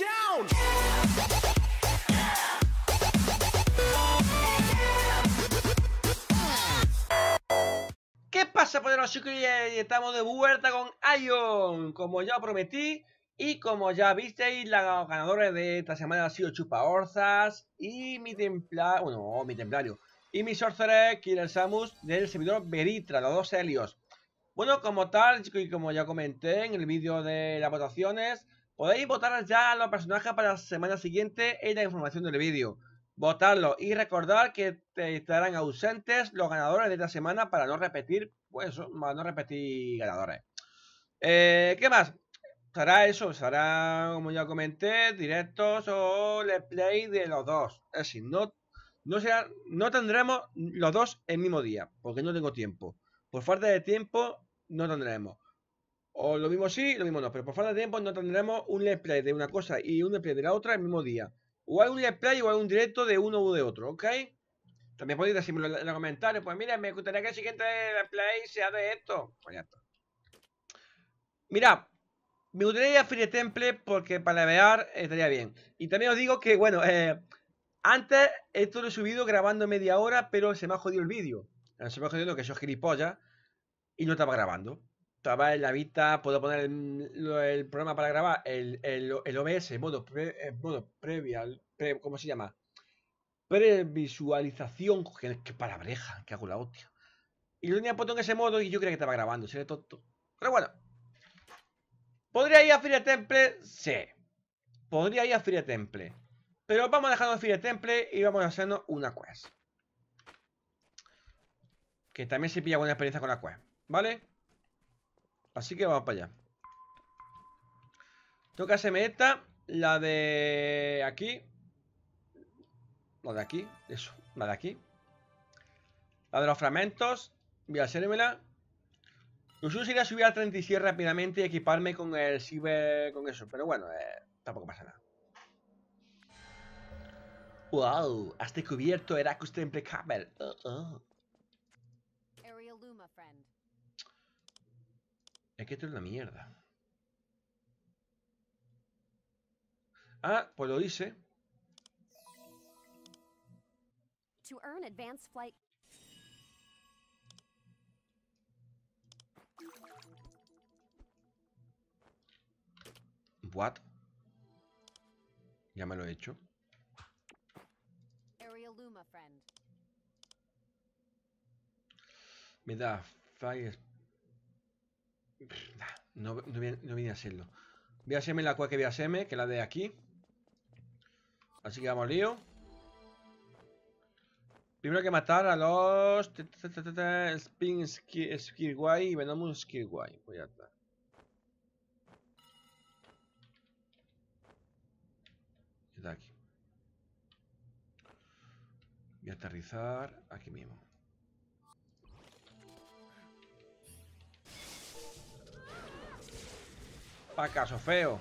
down. ¿Qué pasa, poderosos chicos? Estamos de vuelta con Ion, como ya prometí. Y como ya visteis, los ganadores de esta semana han sido Chupa Orzas y mi templario, bueno, mi templario, y mi sorcerer Killer Samus del servidor Veritra, los dos Helios. Bueno, como tal, chicos y como ya comenté en el vídeo de las votaciones, Podéis votar ya a los personajes para la semana siguiente en la información del vídeo. Votarlo y recordar que estarán ausentes los ganadores de esta semana para no repetir, pues, para no repetir ganadores. Eh, ¿Qué más? Será eso, será, como ya comenté, directos o let's play de los dos. Es decir, no, no, será, no tendremos los dos el mismo día, porque no tengo tiempo. Por falta de tiempo, no tendremos. O lo mismo sí, lo mismo no. Pero por falta de tiempo no tendremos un let's play de una cosa y un let's play de la otra el mismo día. O hay un let's play o hay un directo de uno u de otro, ¿ok? También podéis decirme en los comentarios. Pues mira, me gustaría que el siguiente let's play sea de esto. Pues Mirad, me gustaría ir a Temple porque para navegar estaría bien. Y también os digo que, bueno, eh, antes esto lo he subido grabando media hora, pero se me ha jodido el vídeo. Se me ha jodido que soy gilipollas y no estaba grabando. Estaba en la vista, puedo poner el, programa para grabar, el, el, el OBS, modo, modo previa, ¿cómo se llama? Previsualización, que, que para que hago la hostia. Y lo tenía puesto en ese modo y yo creía que estaba grabando, sería tonto. Pero bueno. ¿Podría ir a Fire Temple? Sí. Podría ir a Fire Temple. Pero vamos a dejarnos Fire Temple y vamos a hacernos una quest. Que también se pilla buena experiencia con la quest, ¿vale? Así que vamos para allá. Toca que la de aquí. La de aquí, eso, la de aquí. La de los fragmentos, voy a la Lo suyo sería subir a 37 rápidamente y equiparme con el ciber, con eso. Pero bueno, eh, tampoco pasa nada. ¡Wow! Has descubierto Era Temple Cable. Uh, uh. Es que esto es una mierda. Ah, pues lo hice. To earn advanced flight. What? Ya me lo he hecho. Me da Fire no, no, a, no a hacerlo. Voy a hacerme la cual que voy a hacerme, que la de aquí. Así que vamos lío. Primero hay que matar a los... Spin Skirguay y Venomus Skirguay. Voy pues a Está aquí. Voy a aterrizar aquí mismo. Pa' caso feo.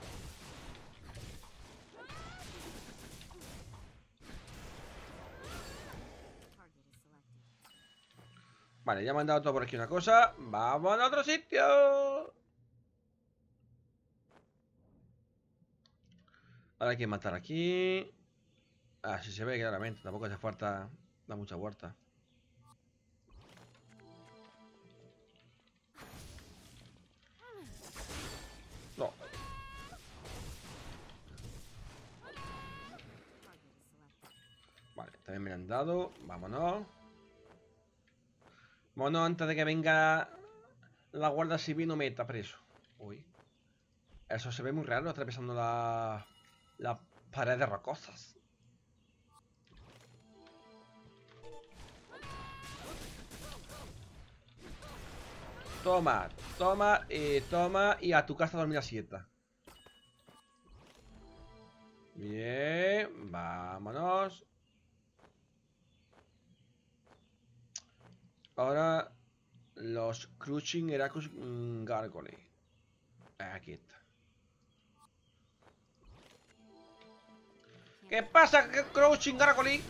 Vale, ya me han dado todo por aquí una cosa. ¡Vamos a otro sitio! Ahora hay que matar aquí. Ah, Así se ve claramente. Tampoco hace falta da mucha huerta. me han dado. Vámonos. Mono, antes de que venga la guarda civil no meta preso. Uy. Eso se ve muy raro atravesando la, pared de rocosas. Toma, toma y eh, toma y a tu casa dormir Bien, vámonos. Ahora los Crushing Heracus Gargoyles ah, Aquí está. ¿Qué pasa, Crouching Gargoyles?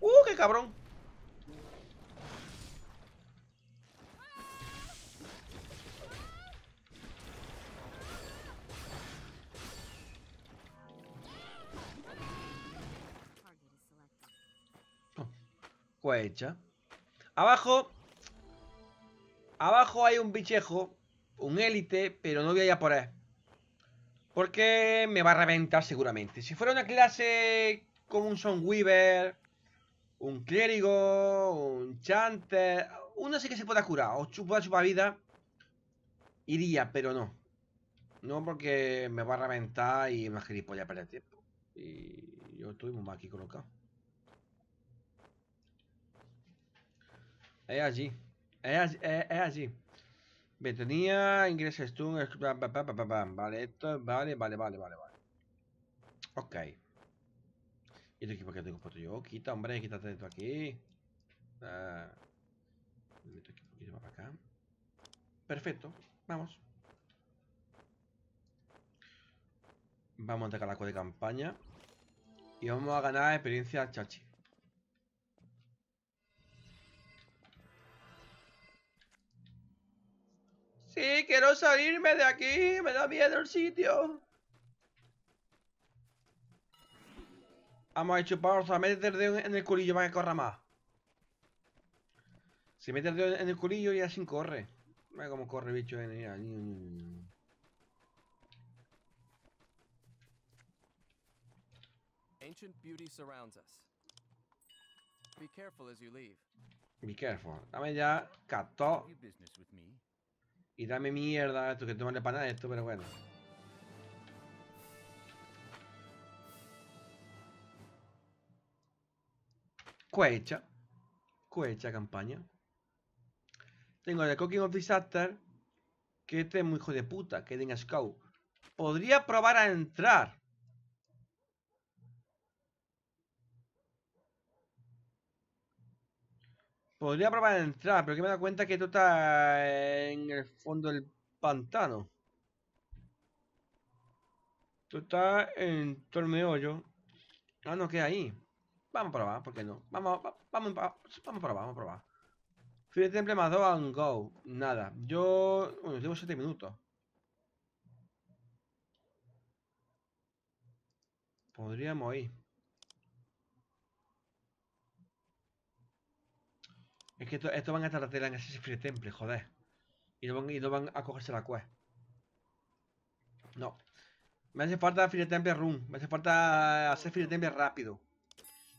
¡Uh, qué cabrón! Oh, Abajo. Abajo hay un bichejo. Un élite. Pero no voy a ir a por él. Porque me va a reventar seguramente. Si fuera una clase como un Weaver, un clérigo, un chanter, uno sí que se pueda curar, o chupa chupa vida, iría, pero no. No porque me va a reventar y me gilipollas para el tiempo. Y yo estoy muy mal aquí colocado. Es allí. Es, allí. es, es allí. Ventanilla, ingresa stun, vale, esto, vale, vale, vale, vale, vale. Ok. ¿Y este equipo que tengo puesto yo? Quita, hombre, quítate esto aquí. Ah. aquí un poquito para acá. Perfecto, vamos. Vamos a atacar la de campaña. Y vamos a ganar experiencia chachi. Sí, quiero salirme de aquí. Me da miedo el sitio. Vamos a chuparnos pausa, mete el dedo en el culillo para que corra más. Si mete el dedo en el culillo ya sin corre. Mira cómo corre el bicho. En eh, Ancient beauty surrounds us. Be careful as you leave. Be careful. Dame ya 14. Y dame mierda, esto que no vale para nada esto, pero bueno. Cohecha. Cohecha campaña. Tengo el Cooking of Disaster. Que este es muy hijo de puta, que tenga Scout. Podría probar a entrar. Podría probar entrar, pero que me da cuenta que tú estás en el fondo del pantano. Tú estás en todo el Ah, no, que ahí. Vamos a probar, ¿por qué no? Vamos, vamos, vamos a probar, vamos a probar. Fíjate Temple más and go. Nada. Yo. Bueno, tengo 7 minutos. Podríamos ir. Es que estos esto van a estar tela en ese Free Temple, joder. Y no van, van a cogerse la quest. No. Me hace falta Free Temple Run. Me hace falta hacer Free Temple rápido.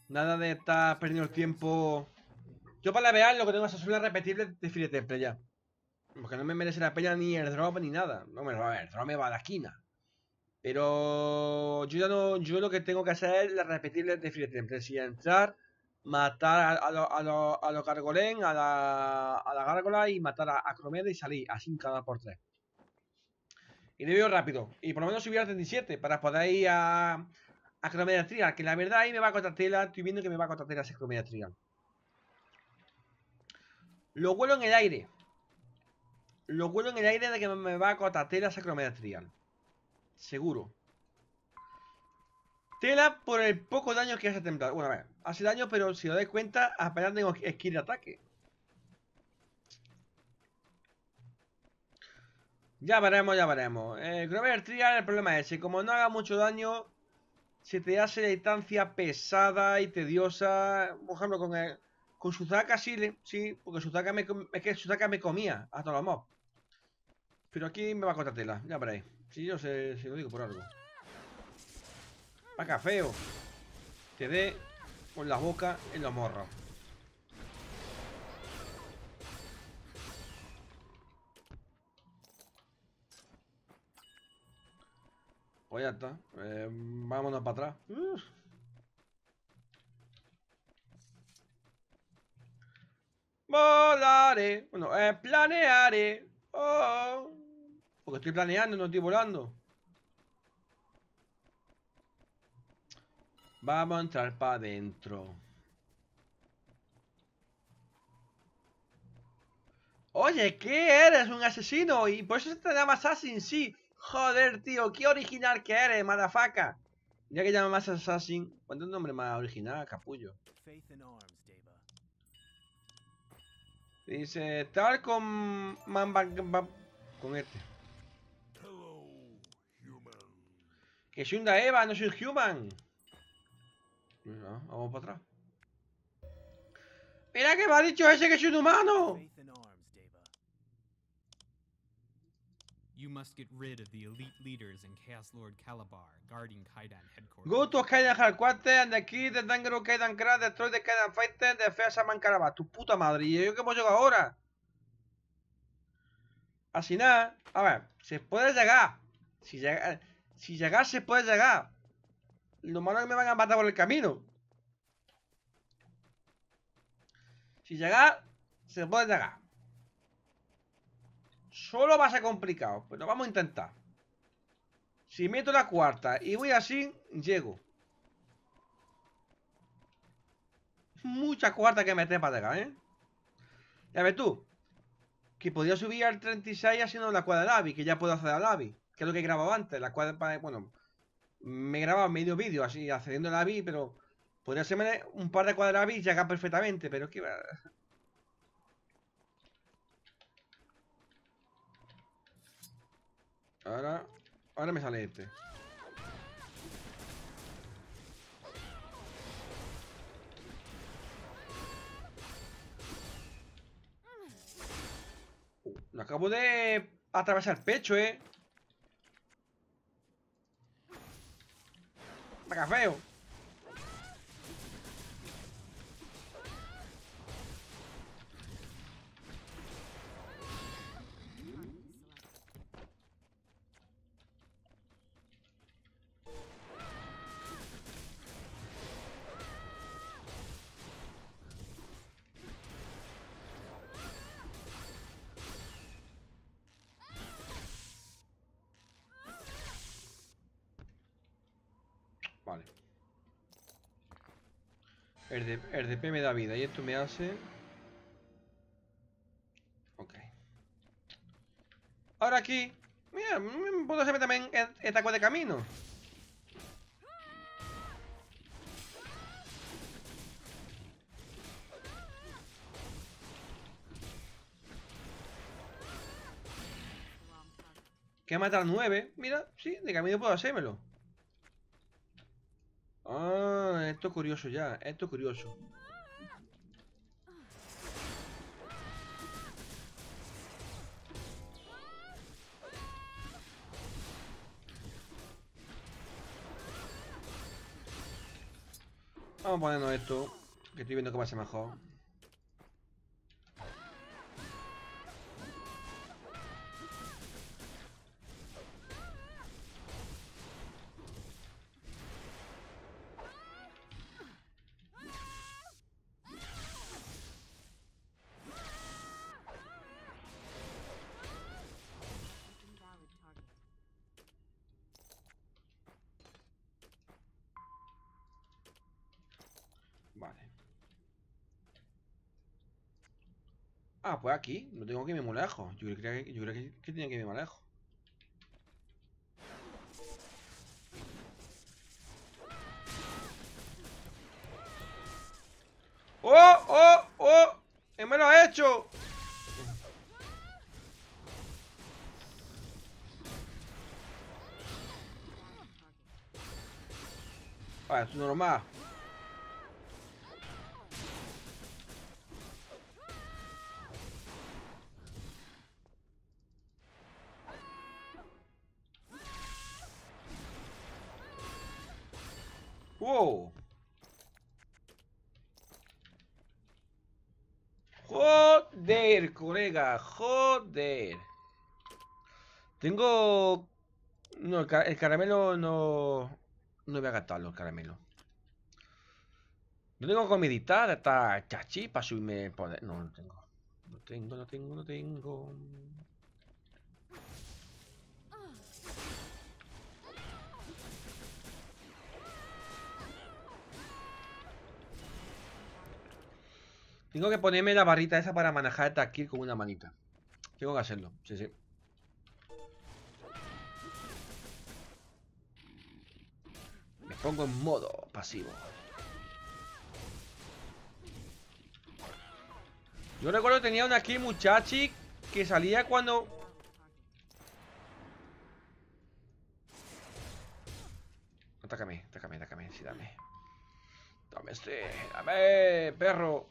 Nada de estar perdiendo el tiempo. Yo para levear lo que tengo es hacer una repetible de Free Temple ya. Porque no me merece la pena ni el drop ni nada. No me lo el drop me va a la esquina. Pero yo ya no. Yo lo que tengo que hacer es la repetible de Free Temple. Si entrar matar a, los a a gargolén, a la, gárgola y matar a, Acromeda y salir, así en cada por tres. Y me veo rápido. Y por lo menos subir al 37 para poder ir a, Acromeda Trial, que la verdad ahí me va a contra tela, estoy viendo que me va a contra tela ese Acromeda Trial. Lo vuelo en el aire. Lo vuelo en el aire de que me va a contra tela a Acromeda Trial. Seguro. Tela por el poco daño que hace temblar. Bueno, a ver hace daño, pero si os dais cuenta, apenas tengo skill de ataque. Ya veremos, ya veremos. Eh, el el problema es, que como no haga mucho daño, se te hace la distancia pesada y tediosa. Por ejemplo, con, el, con Suzaka sí, sí, porque su me, es Suzaka me comía Hasta lo los mobs. Pero aquí me va a cortar tela, ya veréis. Si yo se, lo digo por algo. Paca feo. Te dé con la boca en la morra Voy pues ya está. Eh, vámonos para atrás. Volaré. Bueno, eh, planearé. Oh. Porque estoy planeando, no estoy volando. Vamos a entrar para adentro. Oye, ¿qué eres? ¿Un asesino? Y por eso se te llama Assassin, sí. Joder, tío, qué original que eres, madafaca. Ya que llama más Assassin, ¿cuánto nombre más original, capullo? Dice, tal con con este. Que Shunda Eva, no soy human vamos para atrás. Mira que me ha dicho ese que es un humano. You must get rid of the elite Kaidan headquarters. Go to Kaidan headquarters and the key Kaidan Crash destroy the Kaidan fighter the Fea Saman Tu puta madre. ¿Y yo qué hemos llegado ahora? Así nada. A ver, se puede llegar. Si, si llegar, se puede llegar es que me van a matar por el camino. Si llegar, se puede llegar. Solo va a ser complicado, pero vamos a intentar. Si meto la cuarta y voy así, llego. Mucha cuarta que meter para llegar, ¿eh? Ya ves tú. Que podía subir al 36 haciendo la cuadra de la ABI, que ya puedo hacer la Lavi. Que es lo que grababa antes, la cuadra para... Bueno, me grabado medio vídeo así, accediendo a la vi, pero podría serme un par de cuadras y llegar perfectamente, pero es que... Ahora... Ahora me sale este. Uh, lo acabo de atravesar el pecho, ¿eh? Tá velho? El, me da vida y esto me hace... Ok. Ahora aquí... Mira, puedo hacerme también esta cosa de camino. Que matar 9. Mira, sí, de camino puedo hacérmelo. Ah, esto es curioso ya. Esto es curioso. Vamos a ponernos esto, que estoy viendo que va a ser mejor. Ah, pues aquí, no tengo que irme muy lejos. Yo creo que, yo creo que, tenía que irme más lejos. ¡Oh! ¡Oh! ¡Oh! ¡Me lo ha hecho! Ah, esto es normal. joder. Tengo... No, el, caramelo no... No voy a gastarlo, el caramelo. No tengo comidita de esta chachi para subirme No, tengo. No tengo, no tengo, no tengo. Tengo que ponerme la barrita esa para manejar esta kill con una manita. Tengo que hacerlo, sí, sí. Me pongo en modo pasivo. Yo recuerdo que tenía una kill muchachi que salía cuando... Atácame, atácame, atácame, sí, dame. Dame este, dame, perro.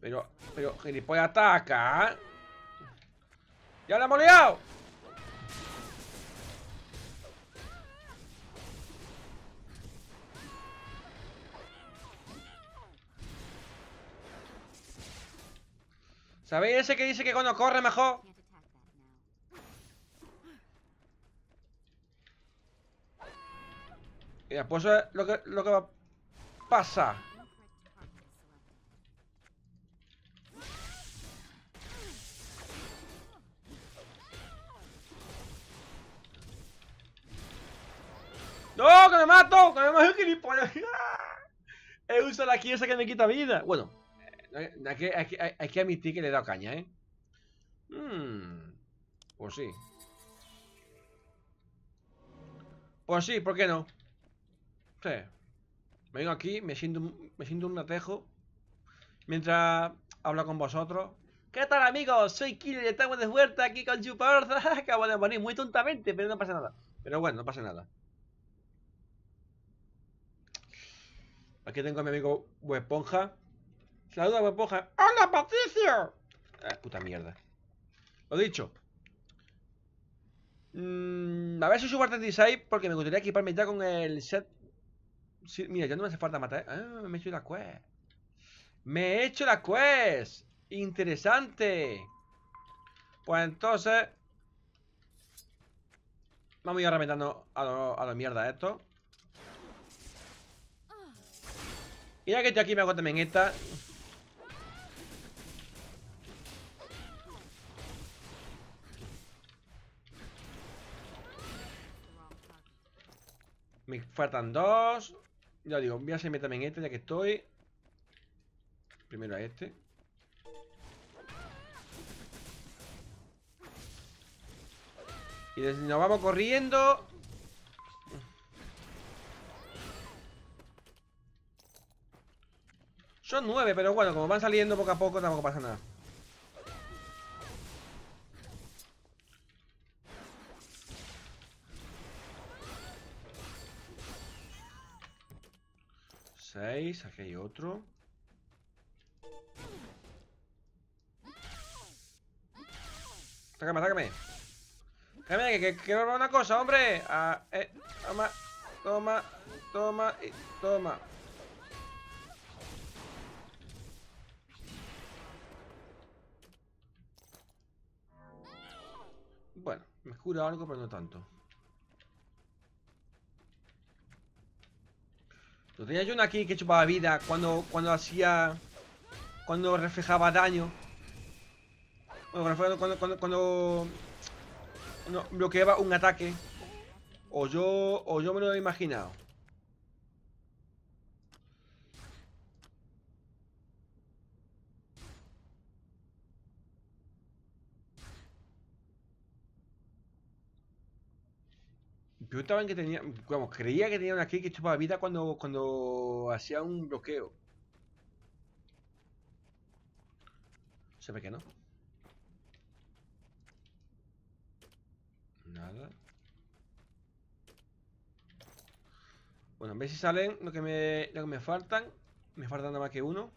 Pero, pero, gilipollas ataca. ¿ah? ¡Ya la hemos liado! ¿Sabéis ese que dice que cuando corre mejor? Y después pues es lo que, lo que va gilipollas. He usado la quiesa que me quita vida. Bueno, eh, hay que, admitir que le he dado caña, ¿eh? Hmm, pues sí. Pues sí, ¿por qué no? Sí. Vengo aquí, me siento, me siento un atejo. Mientras hablo con vosotros. ¿Qué tal amigos? Soy Killer y estamos de vuelta aquí con Chuparza. Acabo de morir muy tontamente, pero no pasa nada. Pero bueno, no pasa nada. Que tengo a mi amigo Weponja Saluda, Weponja ¡Hola, Patricio! Ah, puta mierda. Lo dicho. Mm, a ver si subo a 36 porque me gustaría equiparme ya con el set. mira, ya no me hace falta matar. Ah, me he hecho la quest. Me he hecho la quest. Interesante. Pues entonces... Vamos a ir reventando a, a la mierda esto. Y ya que estoy aquí me hago también esta Me faltan dos Ya digo, voy a hacerme también esta ya que estoy Primero a este Y nos vamos corriendo Son nueve, pero bueno, como van saliendo poco a poco, tampoco pasa nada. Seis, aquí hay otro. Atácame, atácame. Déjame que quiero robar una cosa, hombre. Ah, eh, toma, toma, toma y toma. Me cura algo, pero no tanto. tenía yo una aquí que chupaba vida cuando, cuando hacía... Cuando reflejaba daño. Bueno, cuando, cuando, cuando, bloqueaba un ataque. O yo, o yo me lo he imaginado. Yo estaba que tenía, creía que tenía una que chupaba vida cuando, cuando hacía un bloqueo. Se ve que no. Nada. Bueno, a ver si salen lo que me, lo que me faltan. Me faltan nada más que uno.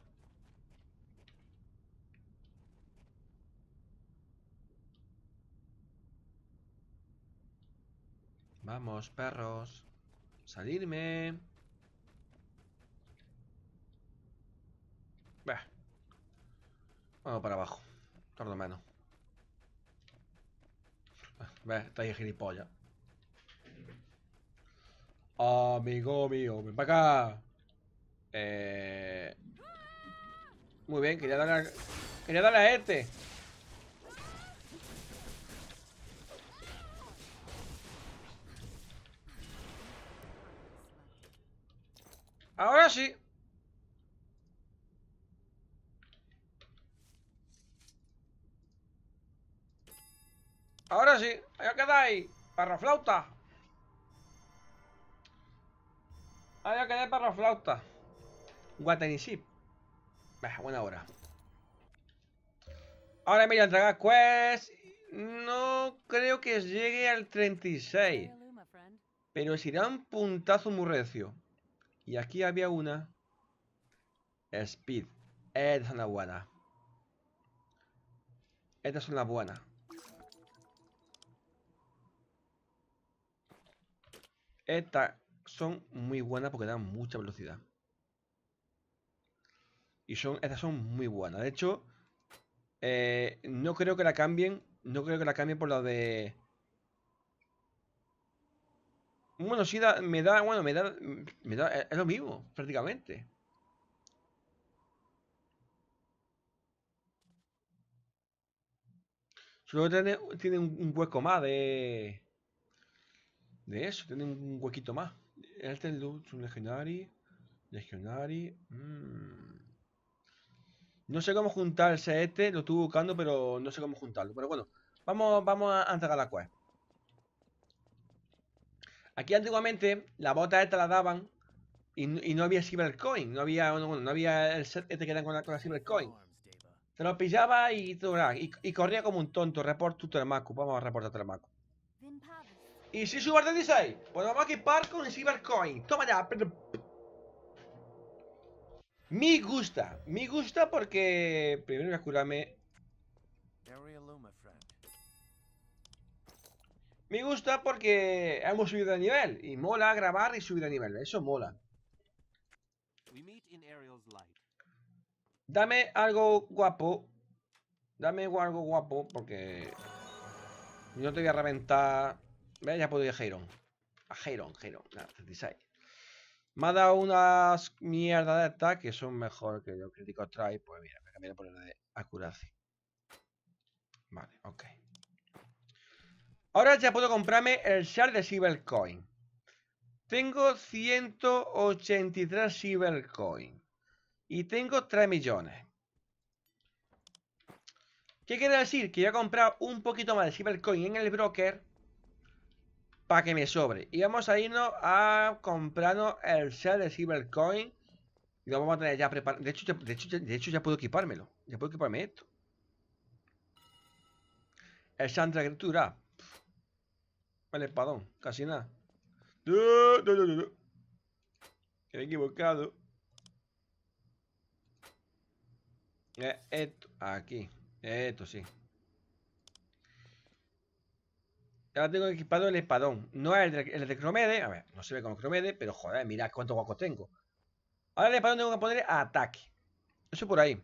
Vamos, perros. Salirme. Bah. Vamos para abajo. Torno menos. Ve, está ahí gilipollas. Amigo mío, ven para acá. Eh... Muy bien, quería darle a... Quería darle a este. Ahora sí. Ahora sí, allá quedáis, parraflauta. Allá quedé parraflauta. Baja Buena hora. Ahora mira, entregar quest. No creo que llegue al 36. Pero será un puntazo muy recio. Y aquí había una. Speed. Esta es una buena. estas son las buena. Estas son muy buenas porque dan mucha velocidad. Y son, estas son muy buenas. De hecho, eh, no creo que la cambien. No creo que la cambien por la de bueno da, me da, bueno, me da, mm, me da, eh, es lo mismo, prácticamente. Solo tiene, tiene un hueco más de... De eso, tiene un huequito más. El es un legendario. Legionary. Mm. No sé cómo juntarse a este, lo estuve buscando, pero no sé cómo juntarlo. Pero bueno, vamos, vamos a entregar la quest. Aquí antiguamente la bota esta la daban y, no había Cybercoin, no había, no había el set este que era con la, con la Cybercoin. Te lo pillaba y, y, y, corría como un tonto. Report tu Telmaco. Vamos a reportar Telmaco. Y si suba de 16, pues vamos a equipar con el Cybercoin. Toma ya. Me gusta. Me gusta porque. Primero voy a curarme. Me gusta porque hemos subido de nivel y mola grabar y subir de nivel, eso mola. Dame algo guapo. Dame algo guapo porque no te voy a reventar. Ve, ya puedo ir a Jairon. A Heiron, Heiron, Me ha dado unas mierdas de ataque, que son mejor que los críticos trae. Pues mira, me voy a el de Accuracy. Vale, ok. Ahora ya puedo comprarme el share de CyberCoin. Tengo 183 CyberCoin Y tengo 3 millones. ¿Qué quiere decir? Que voy a comprar un poquito más de CyberCoin en el broker para que me sobre. Y vamos a irnos a comprarnos el share de CyberCoin Y lo vamos a tener ya preparado. De hecho, ya, ya, puedo equipármelo. Ya puedo equiparme esto. El Sandra Agricultura el espadón, casi nada. equivocado. Eh, esto, aquí. Esto sí. Ahora tengo equipado el espadón. No es el de, Cromede. A ver, no se ve como Cromede, pero joder, mirad cuántos guacos tengo. Ahora el espadón tengo que poner ataque. Eso por ahí.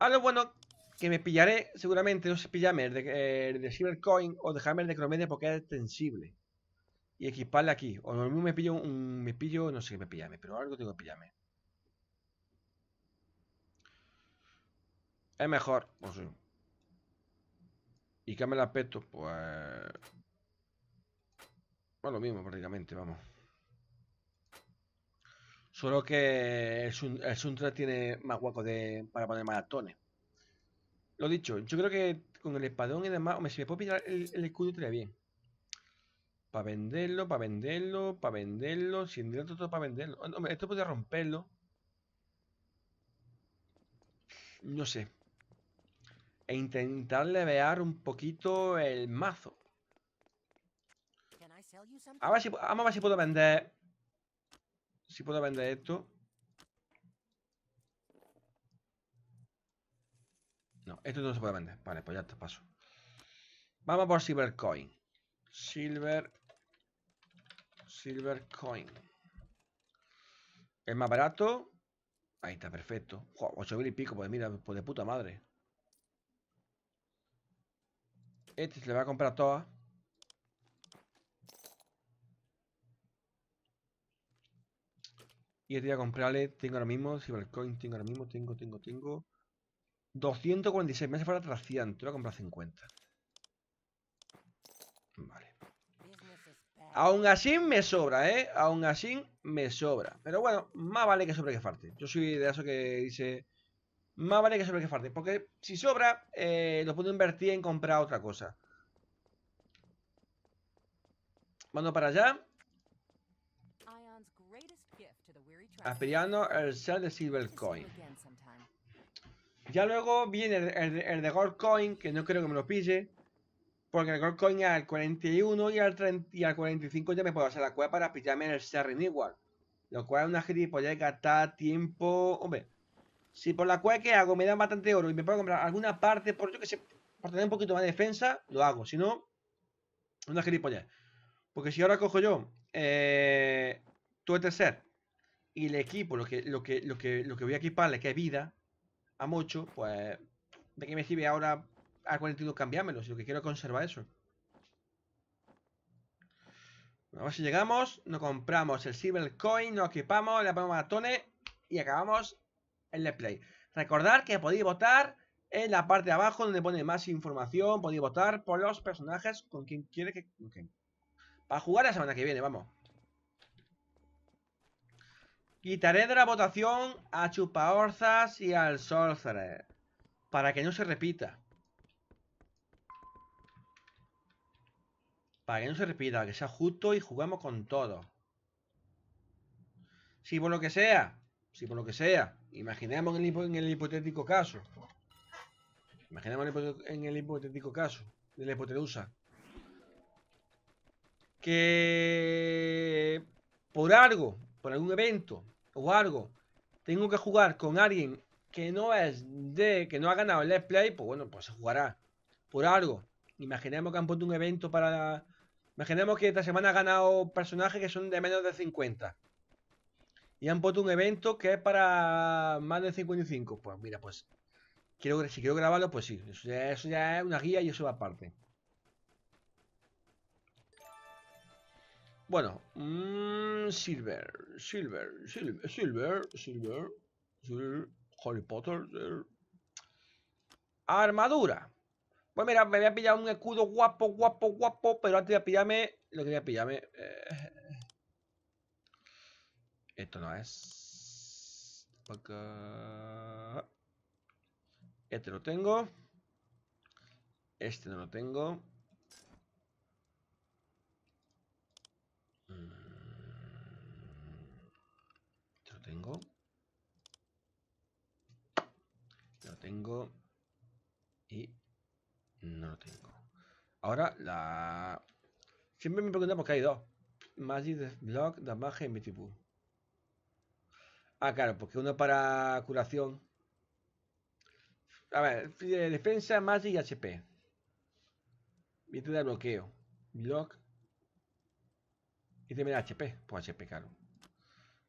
Ahora lo bueno que me pillaré seguramente no se sé, de, el eh, de Coin o de el de Cromedia porque es extensible Y equiparle aquí. O lo mismo me pillo un. Me pillo. No sé qué me pillame, pero algo tengo que pillarme. Es mejor. pues sí. ¿Y cambia el aspecto Pues. Bueno, lo mismo prácticamente, vamos. Solo que el Suntra tiene más hueco de, para poner maratones. Lo dicho, yo creo que con el espadón y demás, hombre, si me puedo pillar el, escudo estaría bien. Para venderlo, para venderlo, para venderlo, sin dinero todo para venderlo. Ah, esto podría romperlo. No sé. E intentar levear un poquito el mazo. a ver si puedo vender... Si puedo vender esto. esto no se puede vender. Vale, pues ya te paso. Vamos por Silver Coin. Silver. Silver Coin. Es más barato. Ahí está, perfecto. 8000 y pico, pues mira, pues de puta madre. Este se le va a comprar todas. Y este voy a comprarle. Tengo ahora mismo silver coin tengo ahora mismo, tengo, tengo, tengo. 246. Me hace falta 300. Voy a comprar 50. Vale. Aún así me sobra, ¿eh? Aún así me sobra. Pero bueno, más vale que sobre que falte. Yo soy de eso que dice... Más vale que sobre que falte. Porque si sobra, eh, lo puedo invertir en comprar otra cosa. Mando para allá. Aspirando el shell de Silver Coin. Ya luego viene el, de Gold Coin, que no creo que me lo pille. Porque el Gold Coin al 41 y al, 30, al 45 ya me puedo hacer la cueva para pillarme el Serrin igual. Lo cual es una gilipollez que está tiempo. Hombre, si por la cueva que hago me dan bastante oro y me puedo comprar alguna parte, por yo que sé, tener un poquito más de defensa, lo hago. Si no, una ya Porque si ahora cojo yo eh, tu ser y le equipo lo que, lo, que, lo, que, lo que voy a equiparle, que es vida, a mucho, pues ¿de qué me sirve ahora a 42 cambiármelo? Si lo que quiero conservar eso. Bueno, a si llegamos, nos compramos el Silver Coin, nos equipamos, le ponemos Tone. y acabamos el let's play. Recordad que podéis votar en la parte de abajo donde pone más información, podéis votar por los personajes con quien quiere que... Para jugar la semana que viene, vamos. Quitaré de la votación a Chupaorzas y al Sorcerer. Para que no se repita. Para que no se repita, que sea justo y jugamos con todo. Si por lo que sea, si por lo que sea, imaginemos en el, hipotético caso. Imaginemos en el hipotético caso de la hipoterusa. Que por algo por algún evento o algo, tengo que jugar con alguien que no es de, que no ha ganado el Let's Play, pues bueno, pues se jugará por algo. Imaginemos que han puesto un evento para... Imaginemos que esta semana ha ganado personajes que son de menos de 50. Y han puesto un evento que es para más de 55. Pues mira, pues... Quiero, si quiero grabarlo, pues sí. eso ya es una guía y eso va aparte. Bueno, mmm, Silver, Silver, Silver, Silver, Silver, Harry Potter. Armadura. Pues mira, me voy a pillar un escudo guapo, guapo, guapo, pero antes de pillarme, lo que voy a pillarme... Eh, esto no es... Este lo tengo. Este no lo tengo. tengo. Lo tengo. Y no lo tengo. Ahora la... Siempre me preguntan por qué hay dos. Magic Block, Damage y Ah, claro, porque uno para curación. A ver, defensa, Magic y HP. Y de bloqueo. Block. Y te HP. Pues HP, claro.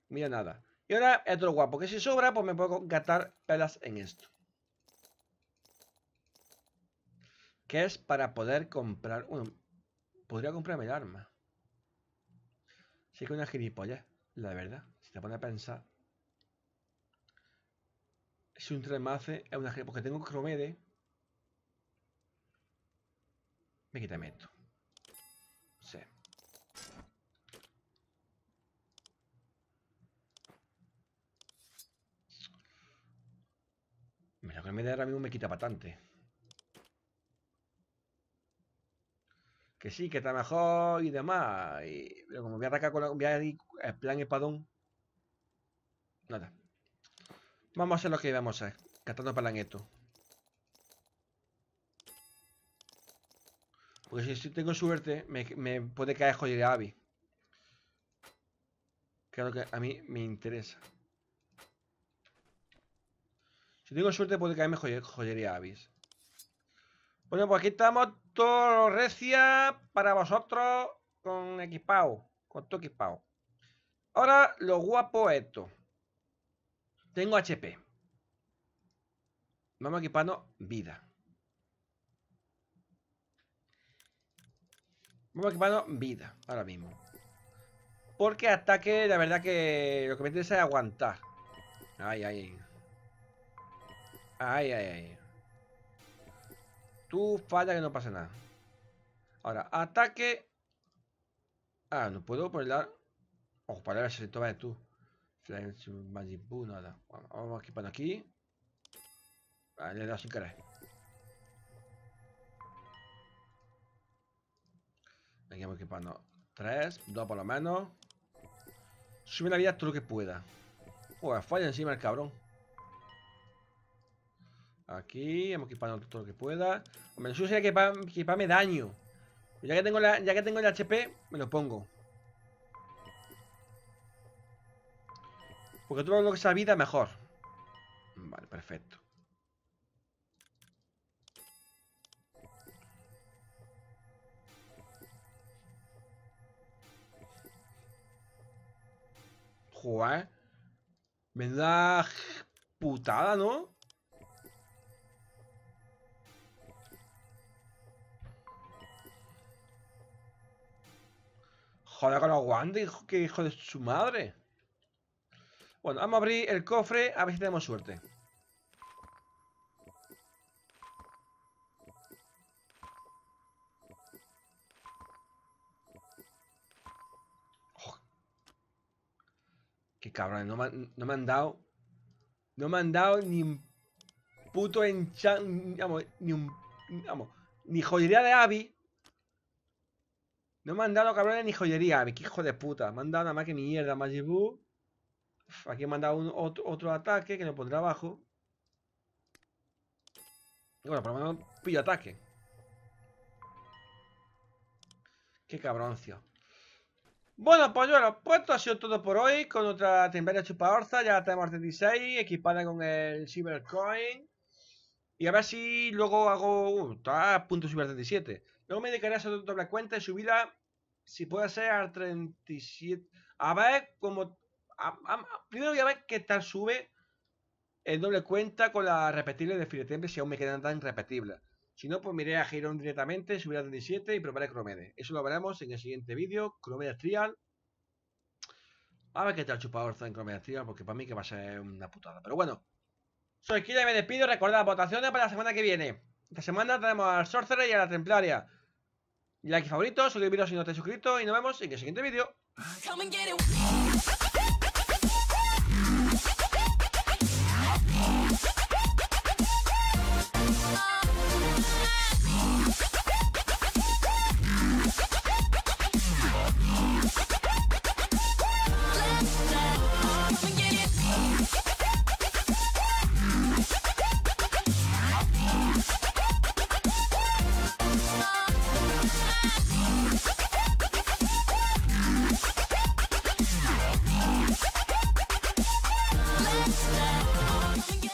Mira nada. Y ahora otro guapo, que si sobra, pues me puedo gastar pelas en esto. Que es para poder comprar... Bueno, podría comprarme el arma. Sí que una gilipollas, la verdad. Si te pones a pensar. Si un tremace es una gilipollas. Porque tengo cromede. Me quita esto. Me Lo que me da ahora mismo me quita bastante. Que sí, que está mejor y demás. Y, pero como voy a atacar con la, a plan espadón. Nada. Vamos a hacer lo que vamos a hacer. Catando para esto. Porque si, tengo suerte, me, puede caer joyería Abby. Que es lo que a mí me interesa tengo suerte puede caerme joyería avis. Bueno, pues aquí estamos todo recia para vosotros con equipado, con todo equipado. Ahora lo guapo es esto. Tengo HP. Vamos equipando vida. Vamos equipando vida ahora mismo. Porque ataque, la verdad que lo que me interesa es aguantar. Ay, Ay, ay. Ay, ay, ay. Tú falla que no pasa nada. Ahora, ataque. Ah, no puedo poner Ojo, Oh, para ver si toma de tú. Magic nada. vamos a equiparnos aquí. Vale, le he dado sin querer. Aquí vamos equiparnos Tres, dos por lo menos. Sube la vida todo lo que pueda. Joder, falla encima el cabrón. Aquí, Hemos equipado todo lo que pueda. Hombre, lo que sería equiparme daño. Ya que, tengo ya que tengo el HP, me lo pongo. Porque todo lo que sea vida, mejor. Vale, perfecto. Me da putada, ¿no? Joder con los guantes, que hijo de su madre. Bueno, vamos a abrir el cofre a ver si tenemos suerte. Que Qué cabrón, no me, han, no me dado. No me han dado ni un puto enchan. ni un. ni joyería de Abby. No me han dado cabrones ni joyería, que hijo de puta. Me han dado nada más que mierda, Majibu. Aquí me han dado un, otro, ataque que no pondrá abajo. bueno, por lo menos pillo ataque. Qué cabroncio. Bueno, pues bueno, pues esto ha sido todo por hoy con otra Chupa orza, Ya tenemos 36, equipada con el cybercoin Y a ver si luego hago... Uh, está a punto 37. No me dedicaré a hacer doble cuenta y subida si puede ser al 37. A ver cómo. primero voy a ver qué tal sube el doble cuenta con la repetible de Filetembre si aún me quedan tan repetibles. Si no, pues miré a girón directamente, subiré a 37 y probaré Cromede. Eso lo veremos en el siguiente vídeo. Cromede Trial. A ver qué tal chupador está en Cromede Trial, porque para mí que va a ser una putada. Pero bueno. Soy Kira y me despido. Recordad, votaciones para la semana que viene. Esta semana tenemos al Sorcerer y a la Templaria like y favorito, suscribiros si no estáis suscrito y nos vemos en el siguiente vídeo.